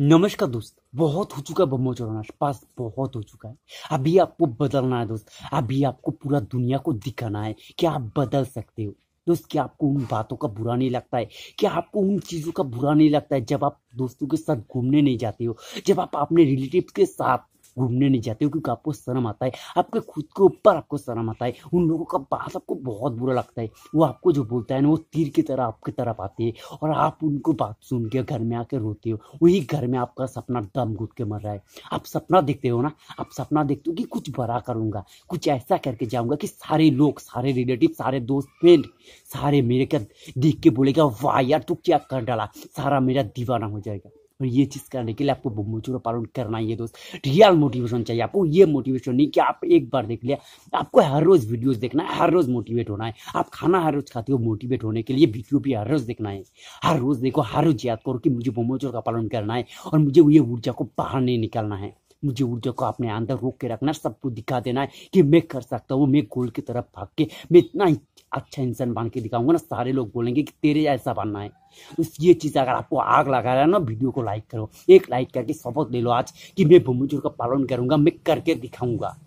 नमस्कार दोस्त बहुत हो चुका है बम्बो चौरानाश पास बहुत हो चुका है अभी आपको बदलना है दोस्त अभी आपको पूरा दुनिया को दिखाना है कि आप बदल सकते हो दोस्त क्या आपको उन बातों का बुरा नहीं लगता है क्या आपको उन चीज़ों का बुरा नहीं लगता है जब आप दोस्तों के साथ घूमने नहीं जाते हो जब आप अपने रिलेटिव के साथ घूमने नहीं जाते हो क्योंकि आपको शर्म आता है आपके खुद के ऊपर आपको शर्म आता है उन लोगों का बात आपको बहुत बुरा लगता है वो आपको जो बोलता है ना वो तीर की तरह आपकी तरफ आती है और आप उनको बात सुन के घर में आके रोते हो वही घर में आपका सपना दम घुट के मर रहा है आप सपना देखते हो ना आप सपना देखते हो कि कुछ बड़ा करूँगा कुछ ऐसा करके जाऊँगा कि सारे लोग सारे रिलेटिव सारे दोस्त फ्रेंड सारे मेरे का देख के बोलेगा वाह यार तू क्या कर डाला सारा मेरा दीवाना हो जाएगा और तो ये चीज़ करने के लिए आपको का पालन करना ही है दोस्त रियल मोटिवेशन चाहिए आपको ये मोटिवेशन नहीं कि आप एक बार देख लिया आपको हर रोज़ वीडियोस देखना है हर रोज़ मोटिवेट होना है आप खाना हर रोज़ खाते हो मोटिवेट होने के लिए वीडियो भी हर रोज़ देखना है हर रोज़ देखो हर रोज़ याद करो कि मुझे बुम्बूचूर का पालन करना है और मुझे ये ऊर्जा को बाहर नहीं निकालना है मुझे ऊर्जा को अपने अंदर रोक के रखना है सबको दिखा देना है कि मैं कर सकता हूँ मैं गोल की तरफ भाग के मैं इतना अच्छा इंसान बन के दिखाऊंगा ना सारे लोग बोलेंगे कि तेरे ऐसा बनना है उस तो ये चीज़ अगर आपको आग लगा रहा है ना वीडियो को लाइक करो एक लाइक करके शपथ ले लो आज कि मैं भूमि का पालन करूंगा मैं करके दिखाऊंगा